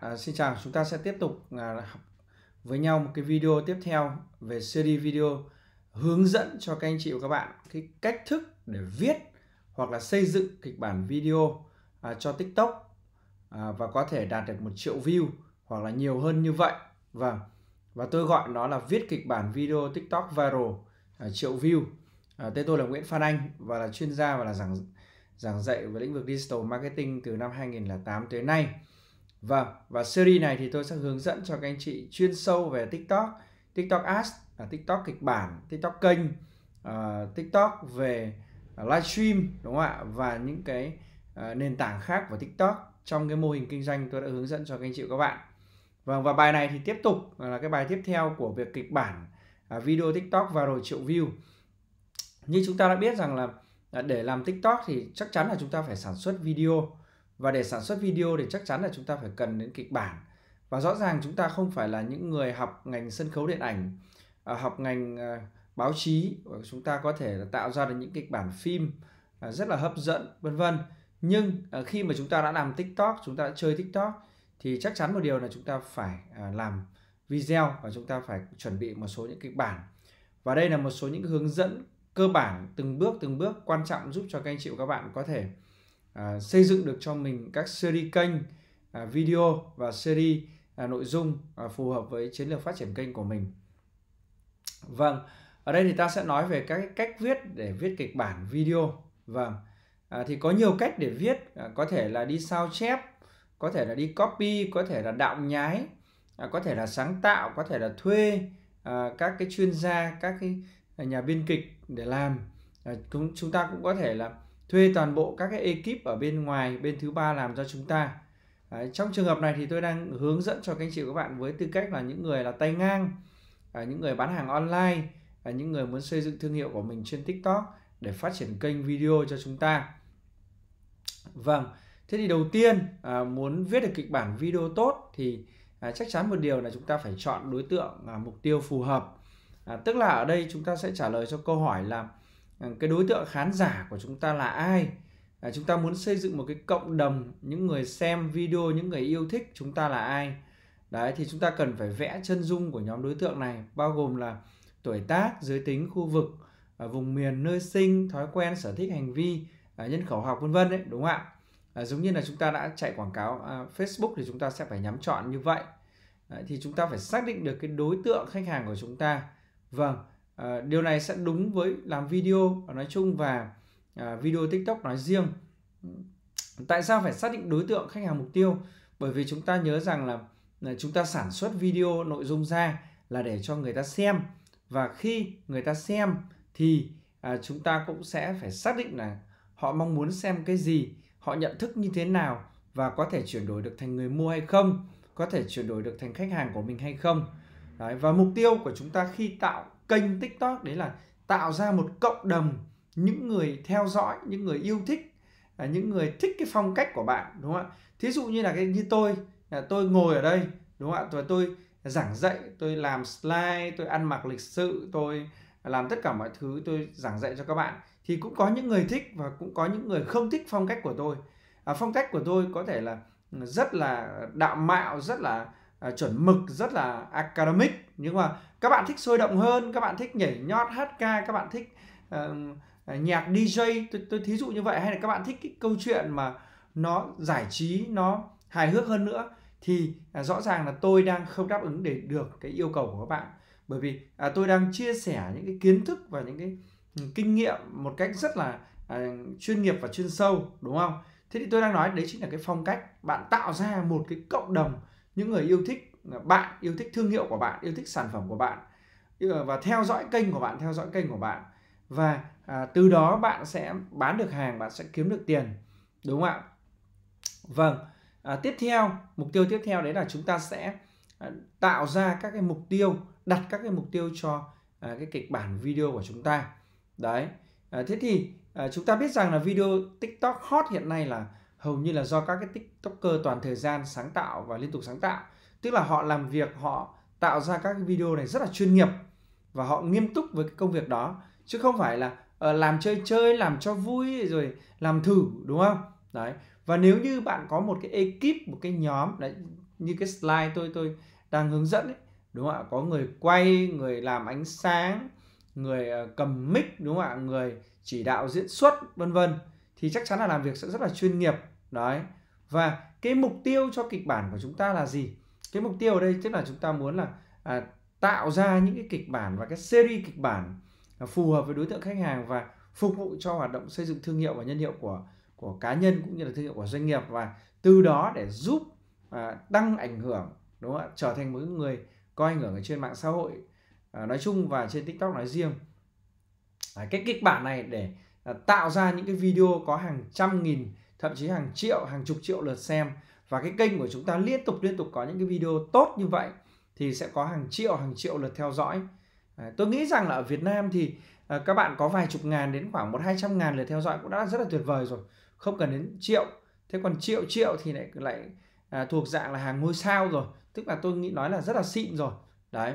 À, xin chào, chúng ta sẽ tiếp tục à, học với nhau một cái video tiếp theo về series video hướng dẫn cho các anh chị và các bạn cái cách thức để viết hoặc là xây dựng kịch bản video à, cho TikTok à, và có thể đạt được một triệu view hoặc là nhiều hơn như vậy. Và, vâng, và tôi gọi nó là viết kịch bản video TikTok viral à, triệu view. À, tên tôi là Nguyễn Phan Anh và là chuyên gia và là giảng giảng dạy về lĩnh vực digital marketing từ năm 2008 tới nay Vâng, và series này thì tôi sẽ hướng dẫn cho các anh chị chuyên sâu về TikTok, TikTok Ads, TikTok kịch bản, TikTok kênh, uh, TikTok về ờ, livestream đúng không ạ và những cái uh, nền tảng khác của TikTok trong cái mô hình kinh doanh tôi đã hướng dẫn cho các anh chị các bạn. Vâng và bài này thì tiếp tục là cái bài tiếp theo của việc kịch bản uh, video TikTok và rồi triệu view. Như chúng ta đã biết rằng là à, để làm TikTok thì chắc chắn là chúng ta phải sản xuất video và để sản xuất video thì chắc chắn là chúng ta phải cần đến kịch bản. Và rõ ràng chúng ta không phải là những người học ngành sân khấu điện ảnh, à, học ngành à, báo chí, ờ, chúng ta có thể là tạo ra được những kịch bản phim à, rất là hấp dẫn vân vân. Nhưng khi mà chúng ta đã làm TikTok, chúng ta đã chơi TikTok thì chắc chắn một điều là chúng ta phải làm video và chúng ta phải chuẩn bị một số những kịch bản. Và đây là một số những hướng dẫn cơ bản từng bước từng bước quan trọng giúp cho các anh chị và các bạn có thể À, xây dựng được cho mình các series kênh à, video và series à, nội dung phù hợp với chiến lược phát triển kênh của mình vâng ở đây thì ta sẽ nói về các cách viết để viết kịch bản video vâng à, thì có nhiều cách để viết à, có thể là đi sao chép có thể là đi copy có thể là đạo nhái à, có thể là sáng tạo có thể là thuê à, các cái chuyên gia các cái nhà biên kịch để làm à, chúng chúng ta cũng có thể là thuê toàn bộ các cái ekip ở bên ngoài bên thứ ba làm cho chúng ta Đấy, trong trường hợp này thì tôi đang hướng dẫn cho các anh chị các bạn với tư cách là những người là tay ngang à, những người bán hàng online à, những người muốn xây dựng thương hiệu của mình trên tiktok để phát triển kênh video cho chúng ta vâng thế thì đầu tiên à, muốn viết được kịch bản video tốt thì à, chắc chắn một điều là chúng ta phải chọn đối tượng à, mục tiêu phù hợp à, tức là ở đây chúng ta sẽ trả lời cho câu hỏi là Ờ, cái đối tượng khán giả của chúng ta là ai à, chúng ta muốn xây dựng một cái cộng đồng những người xem video những người yêu thích chúng ta là ai đấy thì chúng ta cần phải vẽ chân dung của nhóm đối tượng này bao gồm là tuổi tác giới tính khu vực à, vùng miền nơi sinh thói quen sở thích hành vi à, nhân khẩu học vân vân đấy đúng không ạ à, giống như là chúng ta đã chạy quảng cáo à, Facebook thì chúng ta sẽ phải nhắm chọn như vậy à, thì chúng ta phải xác định được cái đối tượng khách hàng của chúng ta vâng Ờ, điều này sẽ đúng với làm video nói chung và ờ, video tiktok nói riêng ừ, tại sao phải xác định đối tượng khách hàng mục tiêu bởi vì chúng ta nhớ rằng là, chúng ta sản xuất video nội dung ra là để cho người ta xem và khi người ta xem thì à, chúng ta cũng sẽ phải xác định là họ mong muốn xem cái gì họ nhận thức như thế nào và có thể chuyển đổi được thành người mua hay không có thể chuyển đổi được thành khách hàng của mình hay không Đấy, và mục tiêu của chúng ta khi tạo kênh tiktok đấy là tạo ra một cộng đồng những người theo dõi những người yêu thích à, những người thích cái phong cách của bạn đúng không ạ thí dụ như là cái như tôi tôi ngồi ở đây đúng không ạ tôi tôi giảng dạy tôi làm slide tôi ăn mặc lịch sự tôi làm tất cả mọi thứ tôi giảng dạy cho các bạn thì cũng có những người thích và cũng có những người không thích phong cách của tôi à, phong cách của tôi có thể là rất là đạo mạo rất là à, chuẩn mực rất là academic nhưng mà các bạn thích sôi động hơn các bạn thích nhảy nhót hát ca các bạn thích uh, nhạc DJ tôi, tôi thí dụ như vậy hay là các bạn thích cái câu chuyện mà nó giải trí nó hài hước hơn nữa thì à, rõ ràng là tôi đang không đáp ứng để được cái yêu cầu của các bạn bởi vì à, tôi đang chia sẻ những cái kiến thức và những cái kinh nghiệm một cách rất là à, chuyên nghiệp và chuyên sâu đúng không thế thì tôi đang nói đấy chính là cái phong cách bạn tạo ra một cái cộng đồng những người yêu thích bạn yêu thích thương hiệu của bạn yêu thích sản phẩm của bạn và theo dõi kênh của bạn theo dõi kênh của bạn và à, từ đó bạn sẽ bán được hàng bạn sẽ kiếm được tiền đúng không ạ vâng à, tiếp theo mục tiêu tiếp theo đấy là chúng ta sẽ à, tạo ra các cái mục tiêu đặt các cái mục tiêu cho à, cái kịch bản video của chúng ta đấy à, thế thì à, chúng ta biết rằng là video tiktok hot hiện nay là hầu như là do các cái tiktoker toàn thời gian sáng tạo và liên tục sáng tạo tức là họ làm việc họ tạo ra các video này rất là chuyên nghiệp và họ nghiêm túc với cái công việc đó chứ không phải là uh, làm chơi chơi làm cho vui rồi làm thử đúng không đấy và nếu như bạn có một cái ekip một cái nhóm đấy như cái slide tôi tôi đang hướng dẫn ấy, đúng không ạ có người quay người làm ánh sáng người uh, cầm mic đúng không ạ người chỉ đạo diễn xuất vân vân thì chắc chắn là làm việc sẽ rất là chuyên nghiệp đấy và cái mục tiêu cho kịch bản của chúng ta là gì cái mục tiêu ở đây tức là chúng ta muốn là à, tạo ra những cái kịch bản và cái series kịch bản à, phù hợp với đối tượng khách hàng và phục vụ cho hoạt động xây dựng thương hiệu và nhân hiệu của của cá nhân cũng như là thương hiệu của doanh nghiệp và từ đó để giúp à, tăng ảnh hưởng đúng không ạ trở thành một người có ảnh hưởng ở trên mạng xã hội à, nói chung và trên tiktok nói riêng à, cái kịch bản này để à, tạo ra những cái video có hàng trăm nghìn thậm chí hàng triệu hàng chục triệu lượt xem và cái kênh của chúng ta liên tục liên tục có những cái video tốt như vậy thì sẽ có hàng triệu hàng triệu lượt theo dõi à, tôi nghĩ rằng là ở Việt Nam thì à, các bạn có vài chục ngàn đến khoảng một hai trăm ngàn lượt theo dõi cũng đã rất là tuyệt vời rồi không cần đến triệu thế còn triệu triệu thì lại lại à, thuộc dạng là hàng ngôi sao rồi tức là tôi nghĩ nói là rất là xịn rồi đấy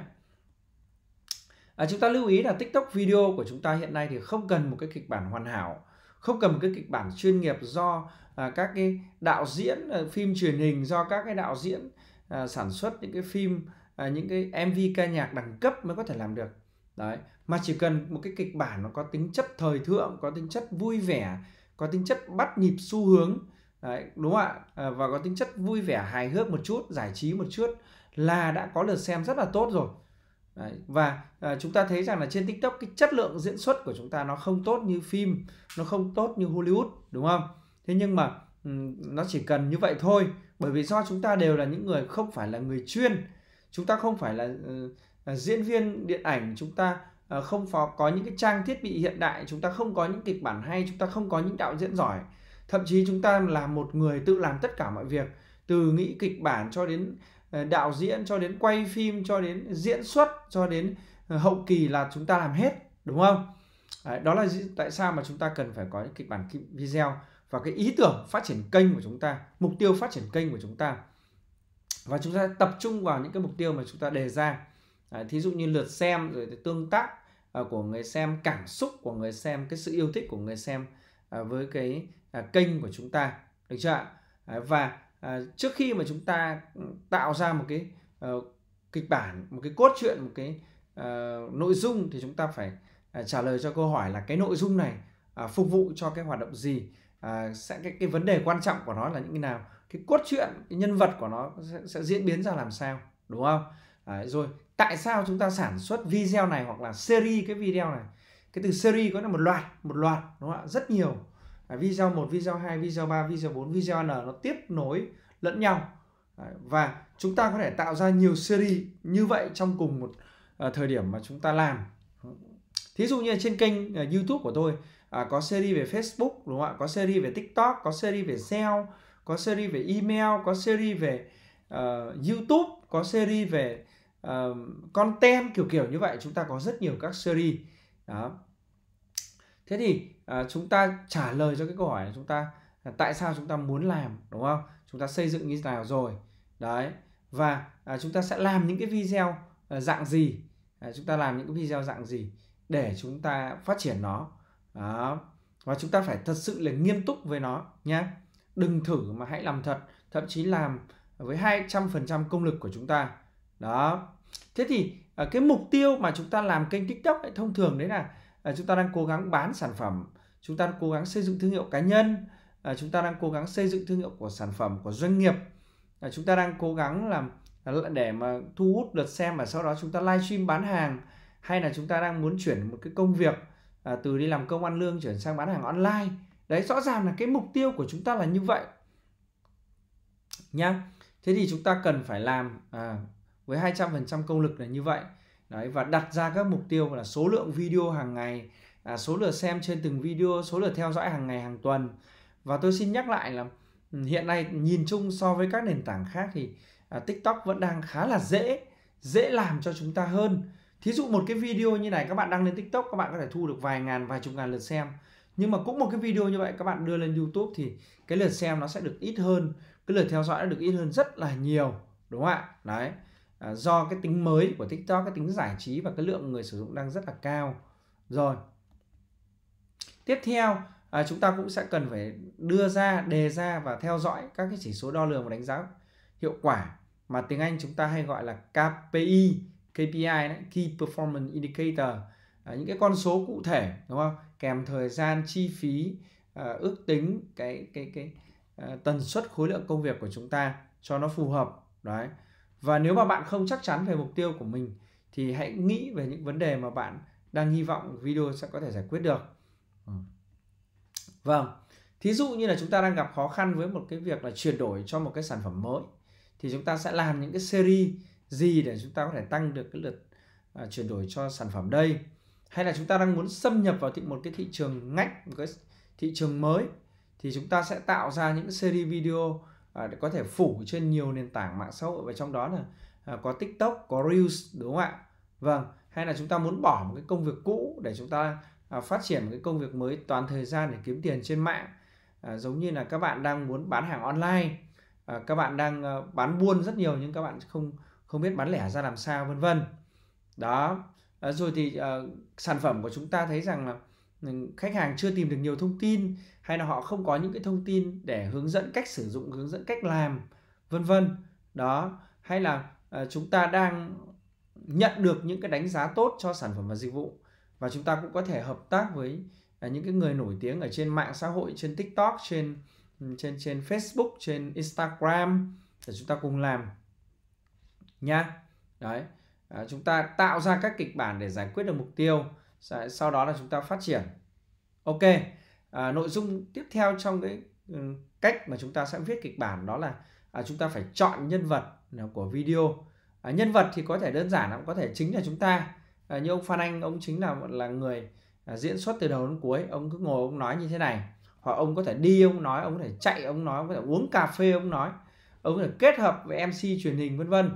à, chúng ta lưu ý là tiktok video của chúng ta hiện nay thì không cần một cái kịch bản hoàn hảo không cần một cái kịch bản chuyên nghiệp do à, các cái đạo diễn à, phim truyền hình do các cái đạo diễn à, sản xuất những cái phim à, những cái mv ca nhạc đẳng cấp mới có thể làm được đấy mà chỉ cần một cái kịch bản nó có tính chất thời thượng có tính chất vui vẻ có tính chất bắt nhịp xu hướng đấy, đúng không ạ à, và có tính chất vui vẻ hài hước một chút giải trí một chút là đã có lượt xem rất là tốt rồi Đấy. và à, chúng ta thấy rằng là trên tiktok cái chất lượng diễn xuất của chúng ta nó không tốt như phim nó không tốt như hollywood đúng không thế nhưng mà nó chỉ cần như vậy thôi bởi vì do chúng ta đều là những người không phải là người chuyên chúng ta không phải là uh, diễn viên điện ảnh chúng ta uh, không có những cái trang thiết bị hiện đại chúng ta không có những kịch bản hay chúng ta không có những đạo diễn giỏi thậm chí chúng ta là một người tự làm tất cả mọi việc từ nghĩ kịch bản cho đến Ờ, đạo diễn cho đến quay phim cho đến diễn xuất cho đến ờ, hậu kỳ là chúng ta làm hết đúng không đó là tại sao mà chúng ta cần phải có những kịch bản video và cái ý tưởng phát triển kênh của chúng ta mục tiêu phát triển kênh của chúng ta và chúng ta tập trung vào những cái mục tiêu mà chúng ta đề ra thí dụ như lượt xem rồi tương tác ờ, của người xem cảm xúc của người xem cái sự yêu thích của người xem với cái kênh của chúng ta được chưa ạ và à, trước khi mà chúng ta ừ, tạo ra một cái uh, kịch bản một cái cốt truyện một cái uh, nội dung thì chúng ta phải uh, trả lời cho câu hỏi là cái nội dung này uh, phục vụ cho cái hoạt động gì uh, sẽ cái, cái vấn đề quan trọng của nó là những cái nào cái cốt truyện cái nhân vật của nó sẽ, sẽ diễn biến ra làm sao đúng không à, rồi tại sao chúng ta sản xuất video này hoặc là series cái video này cái từ series có là một loạt một loạt đúng không ạ rất nhiều video 1, video 2, video 3, video 4, video N nó tiếp nối lẫn nhau và chúng ta có thể tạo ra nhiều series như vậy trong cùng một ờ, thời điểm mà chúng ta làm thí dụ như trên kênh ờ, YouTube của tôi à, có series về Facebook đúng không ạ có series về TikTok có series về SEO có series về email có series về uh, YouTube có series về uh, content kiểu kiểu như vậy chúng ta có rất nhiều các series đó thế thì à, chúng ta trả lời cho cái câu hỏi này chúng ta à, tại sao chúng ta muốn làm đúng không chúng ta xây dựng như thế nào rồi đấy và à, chúng ta sẽ làm những cái video à, dạng gì à, chúng ta làm những cái video dạng gì để chúng ta phát triển nó đó và chúng ta phải thật sự là nghiêm túc với nó nhé đừng thử mà hãy làm thật thậm chí làm với 200% công lực của chúng ta đó thế thì à, cái mục tiêu mà chúng ta làm kênh tiktok ấy, thông thường đấy là à, chúng ta đang cố gắng bán sản phẩm chúng ta đang cố gắng xây dựng thương hiệu cá nhân à, chúng ta đang cố gắng xây dựng thương hiệu của sản phẩm của doanh nghiệp à, chúng ta đang cố gắng làm à, để mà thu hút lượt xem và sau đó chúng ta livestream bán hàng hay là chúng ta đang muốn chuyển một cái công việc à, từ đi làm công ăn lương chuyển sang bán hàng online đấy rõ ràng là cái mục tiêu của chúng ta là như vậy nhá thế thì chúng ta cần phải làm à, với 200% công lực là như vậy đấy và đặt ra các mục tiêu là số lượng video hàng ngày À, số lượt xem trên từng video số lượt theo dõi hàng ngày hàng tuần và tôi xin nhắc lại là ừ, hiện nay nhìn chung so với các nền tảng khác thì à, TikTok vẫn đang khá là dễ dễ làm cho chúng ta hơn thí dụ một cái video như này các bạn đăng lên TikTok các bạn có thể thu được vài ngàn vài chục ngàn lượt xem nhưng mà cũng một cái video như vậy các bạn đưa lên YouTube thì cái lượt xem nó sẽ được ít hơn cái lượt theo dõi nó được ít hơn rất là nhiều đúng không ạ đấy à, do cái tính mới của TikTok cái tính giải trí và cái lượng người sử dụng đang rất là cao rồi tiếp theo à, chúng ta cũng sẽ cần phải đưa ra đề ra và theo dõi các cái chỉ số đo lường và đánh giá hiệu quả mà tiếng Anh chúng ta hay gọi là KPI KPI đấy, Key Performance Indicator à, những cái con số cụ thể đúng không kèm thời gian chi phí à, ước tính cái cái cái à, tần suất khối lượng công việc của chúng ta cho nó phù hợp đấy và nếu mà bạn không chắc chắn về mục tiêu của mình thì hãy nghĩ về những vấn đề mà bạn đang hy vọng video sẽ có thể giải quyết được Ừ. Vâng, thí dụ như là chúng ta đang gặp khó khăn với một cái việc là chuyển đổi cho một cái sản phẩm mới thì chúng ta sẽ làm những cái series gì để chúng ta có thể tăng được cái lượt à, chuyển đổi cho sản phẩm đây hay là chúng ta đang muốn xâm nhập vào thị, một cái thị trường ngách một cái thị trường mới thì chúng ta sẽ tạo ra những series video à, để có thể phủ trên nhiều nền tảng mạng xã hội và trong đó là à, có tiktok có reels đúng không ạ vâng hay là chúng ta muốn bỏ một cái công việc cũ để chúng ta À, phát triển một cái công việc mới toàn thời gian để kiếm tiền trên mạng à, giống như là các bạn đang muốn bán hàng online à, các bạn đang à, bán buôn rất nhiều nhưng các bạn không không biết bán lẻ ra làm sao vân vân đó à, rồi thì à, sản phẩm của chúng ta thấy rằng là ừ, khách hàng chưa tìm được nhiều thông tin hay là họ không có những cái thông tin để hướng dẫn cách sử dụng hướng dẫn cách làm vân vân đó hay là à, chúng ta đang nhận được những cái đánh giá tốt cho sản phẩm và dịch vụ và chúng ta cũng có thể hợp tác với à, những cái người nổi tiếng ở trên mạng xã hội trên tiktok trên trên trên facebook trên instagram để chúng ta cùng làm nha đấy à, chúng ta tạo ra các kịch bản để giải quyết được mục tiêu sau đó là chúng ta phát triển ok à, nội dung tiếp theo trong cái cách mà chúng ta sẽ viết kịch bản đó là à, chúng ta phải chọn nhân vật à, của video à, nhân vật thì có thể đơn giản cũng có thể chính là chúng ta à, như ông Phan Anh ông chính là là người à, diễn xuất từ đầu đến cuối ông cứ ngồi ông nói như thế này hoặc ông có thể đi ông nói ông có thể chạy ông nói ông có thể uống cà phê ông nói ông có thể kết hợp với MC truyền hình vân vân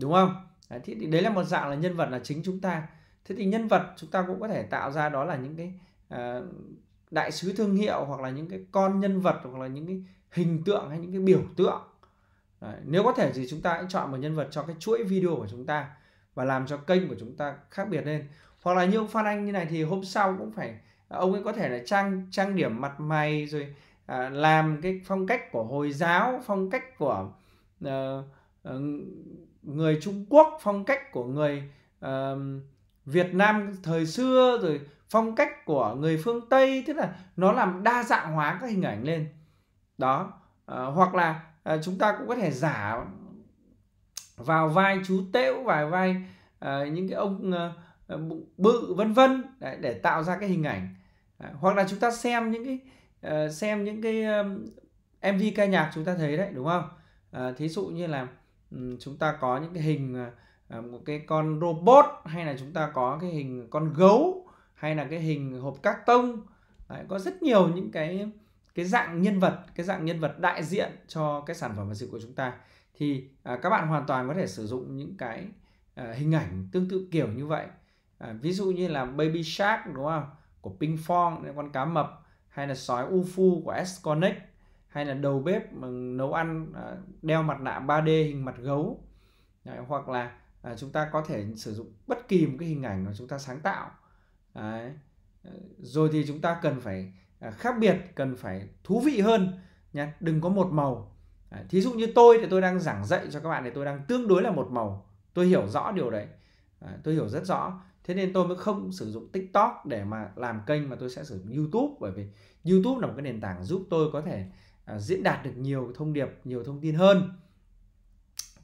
đúng không đấy, thì đấy là một dạng là nhân vật là chính chúng ta thế thì nhân vật chúng ta cũng có thể tạo ra đó là những cái à, đại sứ thương hiệu hoặc là những cái con nhân vật hoặc là những cái hình tượng hay những cái biểu tượng Đấy, nếu có thể thì chúng ta hãy chọn một nhân vật cho cái chuỗi video của chúng ta và làm cho kênh của chúng ta khác biệt lên hoặc là như ông Phan Anh như này thì hôm sau cũng phải à, ông ấy có thể là trang trang điểm mặt mày rồi à, làm cái phong cách của hồi giáo phong cách của uh, người Trung Quốc phong cách của người uh, Việt Nam thời xưa rồi phong cách của người phương Tây tức là nó làm đa dạng hóa các hình ảnh lên đó à, hoặc là à, chúng ta cũng có thể giả vào vai chú tễu vào vai uh, những cái ông uh, bự vân vân để, tạo ra cái hình ảnh đấy, hoặc là chúng ta xem những cái uh, xem những cái um, mv ca nhạc chúng ta thấy đấy đúng không uh, thí dụ như là um, chúng ta có những cái hình uh, một cái con robot hay là chúng ta có cái hình con gấu hay là cái hình hộp các tông đấy, có rất nhiều những cái cái dạng nhân vật cái dạng nhân vật đại diện cho cái sản phẩm và dịch của chúng ta thì à, các bạn hoàn toàn có thể sử dụng những cái à, hình ảnh tương tự kiểu như vậy à, ví dụ như là baby shark đúng không của ping pong con cá mập hay là sói ufu của s hay là đầu bếp nấu ăn à, đeo mặt nạ 3D hình mặt gấu Đấy, hoặc là à, chúng ta có thể sử dụng bất kỳ một cái hình ảnh mà chúng ta sáng tạo Đấy. À, rồi thì chúng ta cần phải à, khác biệt cần phải thú vị hơn nhé đừng có một màu thí dụ như tôi thì tôi đang giảng dạy cho các bạn thì tôi đang tương đối là một màu tôi hiểu rõ điều đấy tôi hiểu rất rõ thế nên tôi mới không sử dụng tiktok để mà làm kênh mà tôi sẽ sử dụng youtube bởi vì youtube là một cái nền tảng giúp tôi có thể à, diễn đạt được nhiều thông điệp nhiều thông tin hơn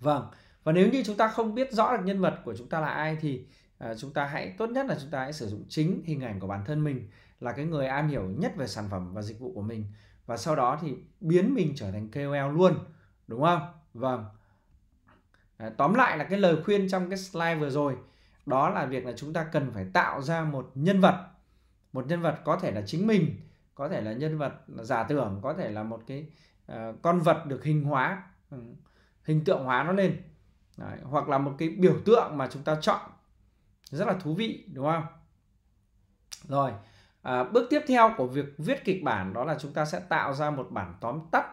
vâng và nếu như chúng ta không biết rõ được nhân vật của chúng ta là ai thì à, chúng ta hãy tốt nhất là chúng ta hãy sử dụng chính hình ảnh của bản thân mình là cái người am hiểu nhất về sản phẩm và dịch vụ của mình và sau đó thì biến mình trở thành KOL luôn đúng không vâng à, tóm lại là cái lời khuyên trong cái slide vừa rồi đó là việc là chúng ta cần phải tạo ra một nhân vật một nhân vật có thể là chính mình có thể là nhân vật giả tưởng có thể là một cái uh, con vật được hình hóa ừ, hình tượng hóa nó lên Đấy, hoặc là một cái biểu tượng mà chúng ta chọn rất là thú vị đúng không rồi À, bước tiếp theo của việc viết kịch bản đó là chúng ta sẽ tạo ra một bản tóm tắt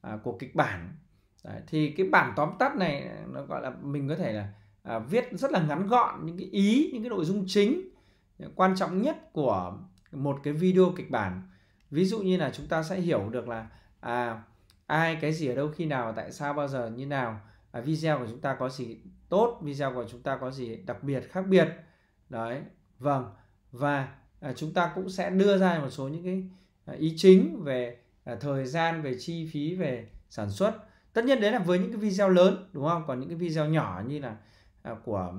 à, của kịch bản. Đấy, thì cái bản tóm tắt này nó gọi là mình có thể là à, viết rất là ngắn gọn những cái ý, những cái nội dung chính quan trọng nhất của một cái video kịch bản. Ví dụ như là chúng ta sẽ hiểu được là à ai cái gì ở đâu khi nào tại sao bao giờ như nào à, video của chúng ta có gì tốt video của chúng ta có gì đặc biệt khác biệt đấy vâng và À, chúng ta cũng sẽ đưa ra một số những cái à, ý chính về à, thời gian về chi phí về sản xuất tất nhiên đấy là với những cái video lớn đúng không còn những cái video nhỏ như là của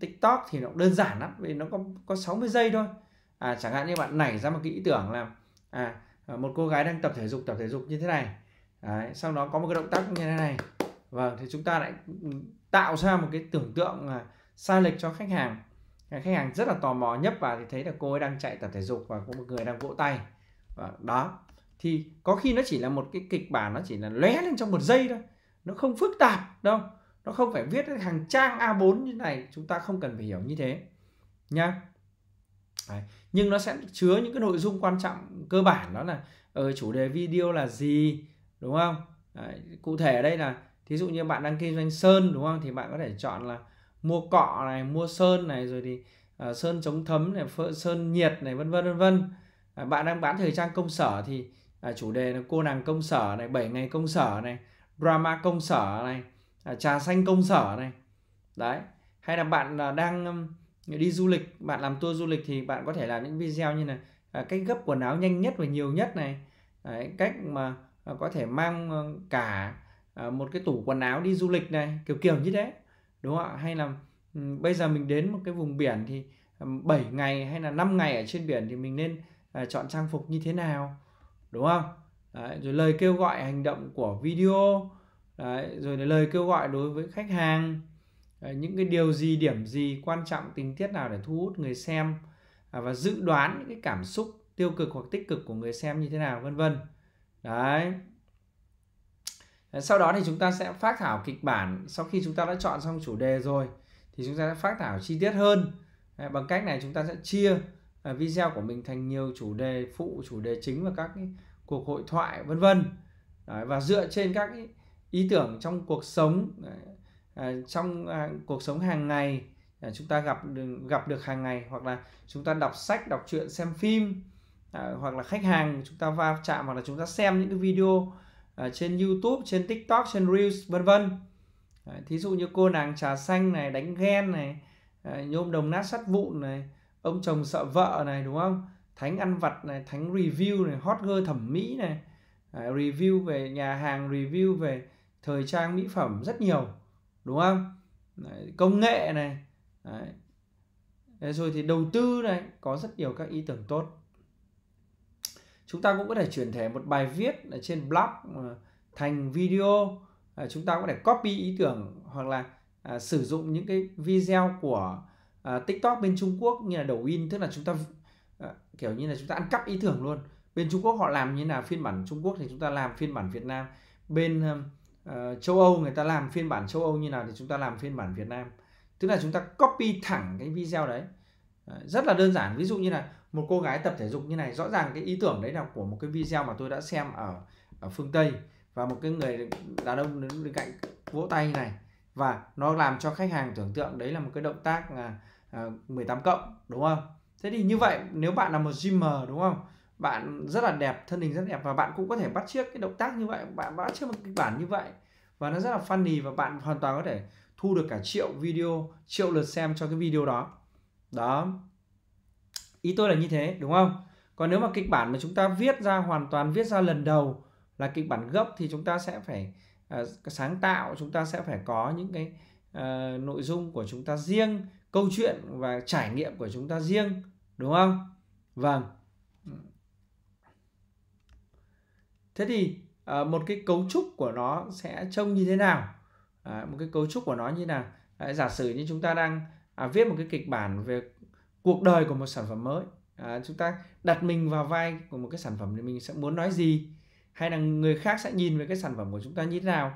tiktok thì nó cũng đơn giản lắm vì nó có có 60 giây thôi à, chẳng hạn như bạn nảy ra một cái ý tưởng là à, một cô gái đang tập thể dục tập thể dục như thế này Đấy, sau đó có một cái động tác như thế này vâng thì chúng ta lại ừ, tạo ra một cái tưởng tượng là sai lệch cho khách hàng khách hàng rất là tò mò nhấp vào thì thấy là cô ấy đang chạy tập thể dục và có một người đang vỗ tay và đó thì có khi nó chỉ là một cái kịch bản nó chỉ là lóe lên trong một giây thôi nó không phức tạp đâu nó không phải viết hàng trang A4 như này chúng ta không cần phải hiểu như thế nha Đấy. nhưng nó sẽ chứa những cái nội dung quan trọng cơ bản đó là ờ, chủ đề video là gì đúng không Đấy. cụ thể ở đây là thí dụ như bạn đang kinh doanh sơn đúng không thì bạn có thể chọn là mua cọ này mua sơn này rồi thì uh, sơn chống thấm này sơn nhiệt này vân vân vân vân à, bạn đang bán thời trang công sở thì à, chủ đề là cô nàng công sở này 7 ngày công sở này drama công sở này à, trà xanh công sở này đấy hay là bạn à, đang um, đi du lịch bạn làm tour du lịch thì bạn có thể làm những video như này à, cách gấp quần áo nhanh nhất và nhiều nhất này đấy, cách mà à, có thể mang cả à, một cái tủ quần áo đi du lịch này kiểu kiểu như thế đúng không ạ hay là bây giờ mình đến một cái vùng biển thì 7 ngày hay là 5 ngày ở trên biển thì mình nên à, chọn trang phục như thế nào đúng không Đấy, rồi lời kêu gọi hành động của video Đấy, rồi lời kêu gọi đối với khách hàng Đấy, những cái điều gì điểm gì quan trọng tình tiết nào để thu hút người xem à, và dự đoán những cái cảm xúc tiêu cực hoặc tích cực của người xem như thế nào vân vân đấy sau đó thì chúng ta sẽ phát thảo kịch bản sau khi chúng ta đã chọn xong chủ đề rồi thì chúng ta sẽ phát thảo chi tiết hơn bằng cách này chúng ta sẽ chia à, video của mình thành nhiều chủ đề phụ chủ đề chính và các cuộc hội thoại vân vân và dựa trên các ý tưởng trong cuộc sống à, trong à, cuộc sống hàng ngày chúng ta gặp gặp được hàng ngày hoặc là chúng ta đọc sách đọc truyện xem phim hoặc là khách hàng chúng ta va chạm hoặc là chúng ta xem những cái video Ờ, trên YouTube, trên TikTok, trên Reels vân vân. Thí dụ như cô nàng trà xanh này, đánh ghen này, ờ, nhôm đồng nát sắt vụn này, ông chồng sợ vợ này đúng không? Thánh ăn vặt này, thánh review này, hot girl thẩm mỹ này, review về nhà hàng, review về thời trang mỹ phẩm rất nhiều đúng không? công nghệ này, Đấy, rồi thì đầu tư này có rất nhiều các ý tưởng tốt chúng ta cũng có thể chuyển thể một bài viết ở trên blog ờ, thành video ờ, chúng ta có thể copy ý tưởng hoặc là à, sử dụng những cái video của à, TikTok bên Trung Quốc như là đầu in tức là chúng ta à, kiểu như là chúng ta ăn cắp ý tưởng luôn bên Trung Quốc họ làm như là phiên bản Trung Quốc thì chúng ta làm phiên bản Việt Nam bên à, châu Âu người ta làm phiên bản châu Âu như nào thì chúng ta làm phiên bản Việt Nam tức là chúng ta copy thẳng cái video đấy à, rất là đơn giản ví dụ như là một cô gái tập thể dục như này rõ ràng cái ý tưởng đấy là của một cái video mà tôi đã xem ở ở phương tây và một cái người đàn ông đứng bên cạnh vỗ tay như này và nó làm cho khách hàng tưởng tượng đấy là một cái động tác là 18 à, cộng đúng không thế thì như vậy nếu bạn là một gymmer đúng không bạn rất là đẹp thân hình rất đẹp và bạn cũng có thể bắt chiếc cái động tác như vậy bạn bắt chiếc một kịch bản như vậy và nó rất là funny và bạn hoàn toàn có thể thu được cả triệu video triệu lượt xem cho cái video đó đó ý tôi là như thế đúng không còn nếu mà kịch bản mà chúng ta viết ra hoàn toàn viết ra lần đầu là kịch bản gốc thì chúng ta sẽ phải uh, sáng tạo chúng ta sẽ phải có những cái uh, nội dung của chúng ta riêng câu chuyện và trải nghiệm của chúng ta riêng đúng không vâng thế thì uh, một cái cấu trúc của nó sẽ trông như thế nào uh, một cái cấu trúc của nó như nào uh, giả sử như chúng ta đang uh, viết một cái kịch bản về cuộc đời của một sản phẩm mới à, chúng ta đặt mình vào vai của một cái sản phẩm thì mình sẽ muốn nói gì hay là người khác sẽ nhìn về cái sản phẩm của chúng ta như thế nào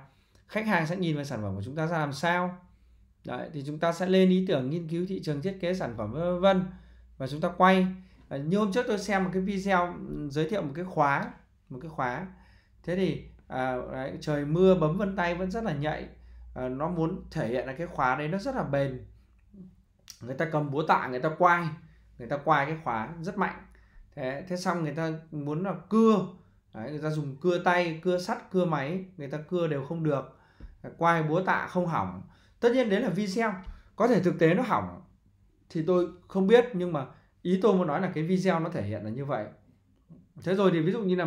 khách hàng sẽ nhìn về sản phẩm của chúng ta ra làm sao Đấy, thì chúng ta sẽ lên ý tưởng nghiên cứu thị trường thiết kế sản phẩm vân vân và chúng ta quay à, như hôm trước tôi xem một cái video ừ, giới thiệu một cái khóa một cái khóa thế thì à, đấy, trời mưa bấm vân tay vẫn rất là nhạy à, nó muốn thể hiện là cái khóa đấy nó rất là bền người ta cầm búa tạ người ta quay người ta quay cái khóa rất mạnh thế, thế xong người ta muốn là cưa Đấy, người ta dùng cưa tay cưa sắt cưa máy người ta cưa đều không được quay búa tạ không hỏng tất nhiên đấy là video có thể thực tế nó hỏng thì tôi không biết nhưng mà ý tôi muốn nói là cái video nó thể hiện là như vậy thế rồi thì ví dụ như là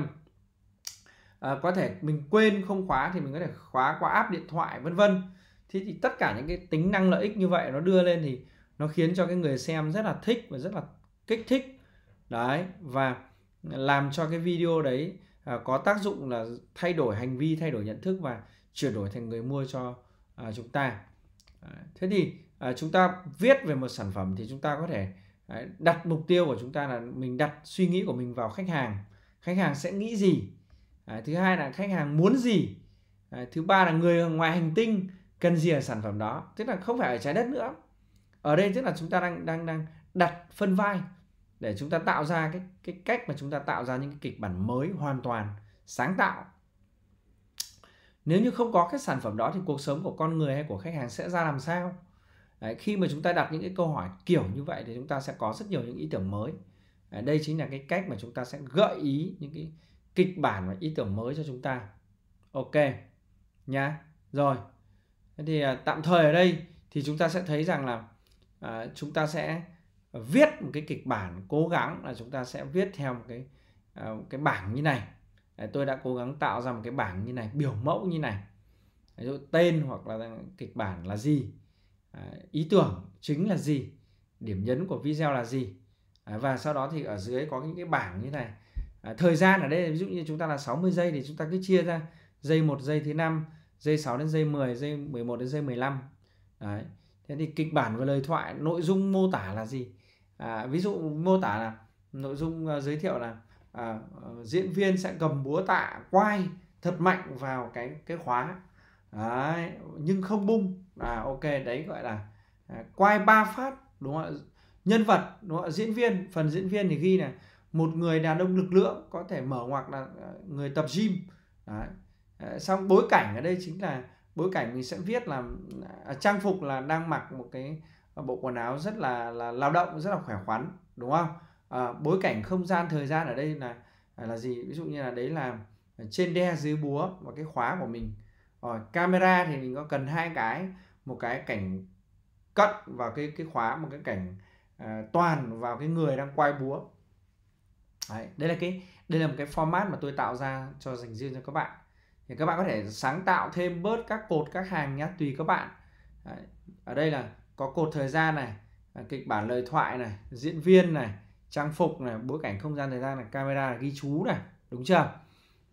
à, có thể mình quên không khóa thì mình có thể khóa qua app điện thoại vân vân thế thì tất cả những cái tính năng lợi ích như vậy nó đưa lên thì nó khiến cho cái người xem rất là thích và rất là kích thích đấy và làm cho cái video đấy à, có tác dụng là thay đổi hành vi thay đổi nhận thức và chuyển đổi thành người mua cho à, chúng ta thế thì à, chúng ta viết về một sản phẩm thì chúng ta có thể à, đặt mục tiêu của chúng ta là mình đặt suy nghĩ của mình vào khách hàng khách hàng sẽ nghĩ gì à, thứ hai là khách hàng muốn gì à, thứ ba là người ngoài hành tinh cần gì ở sản phẩm đó tức là không phải ở trái đất nữa ở đây tức là chúng ta đang đang đang đặt phân vai để chúng ta tạo ra cái cái cách mà chúng ta tạo ra những cái kịch bản mới hoàn toàn sáng tạo nếu như không có cái sản phẩm đó thì cuộc sống của con người hay của khách hàng sẽ ra làm sao Đấy, khi mà chúng ta đặt những cái câu hỏi kiểu như vậy thì chúng ta sẽ có rất nhiều những ý tưởng mới Đấy, đây chính là cái cách mà chúng ta sẽ gợi ý những cái kịch bản và ý tưởng mới cho chúng ta ok nhá rồi thế thì à, tạm thời ở đây thì chúng ta sẽ thấy rằng là à, chúng ta sẽ viết một cái kịch bản cố gắng là chúng ta sẽ viết theo một cái à, một cái bảng như này Đấy, tôi đã cố gắng tạo ra một cái bảng như này biểu mẫu như này ví dụ tên hoặc là kịch bản là gì à, ý tưởng chính là gì điểm nhấn của video là gì à, và sau đó thì ở dưới có những cái bảng như này à, thời gian ở đây ví dụ như chúng ta là 60 giây thì chúng ta cứ chia ra giây 1 giây thứ năm giây 6 đến giây 10 giây 11 đến giây 15 Đấy thế thì kịch bản và lời thoại nội dung mô tả là gì à, ví dụ mô tả là nội dung uh, giới thiệu là uh, diễn viên sẽ cầm búa tạ quay thật mạnh vào cái cái khóa đấy, nhưng không bung à ok đấy gọi là à, quay ba phát đúng không ạ nhân vật đúng không ạ diễn viên phần diễn viên thì ghi này một người đàn ông lực lượng có thể mở ngoặc là à, người tập gym đấy. À, xong bối cảnh ở đây chính là bối cảnh mình sẽ viết là à, trang phục là đang mặc một cái bộ quần áo rất là là lao động rất là khỏe khoắn đúng không à, bối cảnh không gian thời gian ở đây là à, là gì ví dụ như là đấy là trên đe dưới búa và cái khóa của mình rồi camera thì mình có cần hai cái một cái cảnh cận và cái cái khóa một cái cảnh à, toàn vào cái người đang quay búa đấy, đây là cái đây là một cái format mà tôi tạo ra cho dành riêng cho các bạn thì các bạn có thể sáng tạo thêm bớt các cột các hàng nhé tùy các bạn Đấy. ở đây là có cột thời gian này à, kịch bản lời thoại này diễn viên này trang phục này bối cảnh không gian thời gian này camera này, ghi chú này đúng chưa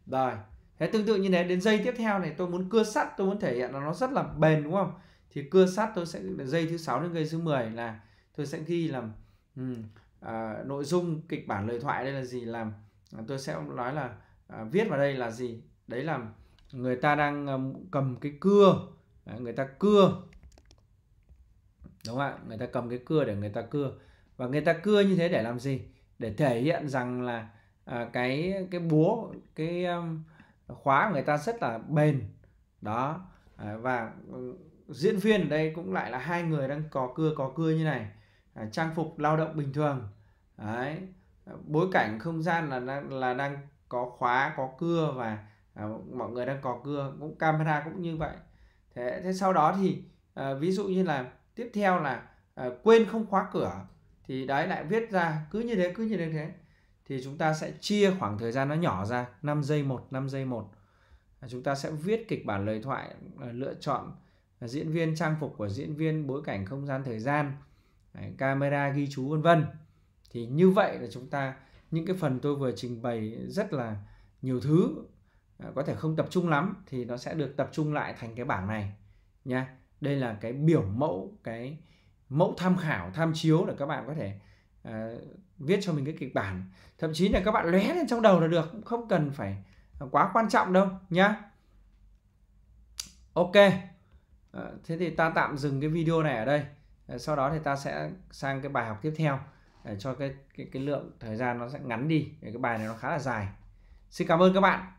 rồi thế tương tự như thế đến dây tiếp theo này tôi muốn cưa sắt tôi muốn thể hiện là nó rất là bền đúng không thì cưa sắt tôi sẽ dây thứ sáu đến dây thứ 10 là tôi sẽ ghi làm um, à, nội dung kịch bản lời thoại đây là gì làm à, tôi sẽ nói là à, viết vào đây là gì đấy là người ta đang ờ, cầm cái cưa Đấy, người ta cưa đúng không ạ người ta cầm cái cưa để người ta cưa và người ta cưa như thế để làm gì để thể hiện rằng là à, cái cái búa cái um, khóa của người ta rất là bền đó à, và ừ, diễn viên ở đây cũng lại là hai người đang có cưa có cưa như này à, trang phục lao động bình thường Đấy. bối cảnh không gian là là đang có khóa có cưa và à, mọi người đang cò cưa cũng camera cũng như vậy thế thế sau đó thì à, ví dụ như là tiếp theo là à, quên không khóa cửa thì đấy lại viết ra cứ như thế cứ như thế thế thì chúng ta sẽ chia khoảng thời gian nó nhỏ ra 5 giây 1 5 giây 1 à, chúng ta sẽ viết kịch bản lời thoại à, lựa chọn à, diễn viên trang phục của diễn viên bối cảnh không gian thời gian đấy, camera ghi chú vân vân thì như vậy là chúng ta những cái phần tôi vừa trình bày rất là nhiều thứ Ờ, có thể không tập trung lắm thì nó sẽ được tập trung lại thành cái bảng này nha đây là cái biểu mẫu cái mẫu tham khảo tham chiếu để các bạn có thể uh, viết cho mình cái kịch bản thậm chí là các bạn lóe lên trong đầu là được không cần phải quá quan trọng đâu nhá ok uh, thế thì ta tạm dừng cái video này ở đây uh, sau đó thì ta sẽ sang cái bài học tiếp theo để cho cái cái, cái lượng thời gian nó sẽ ngắn đi cái bài này nó khá là dài xin cảm ơn các bạn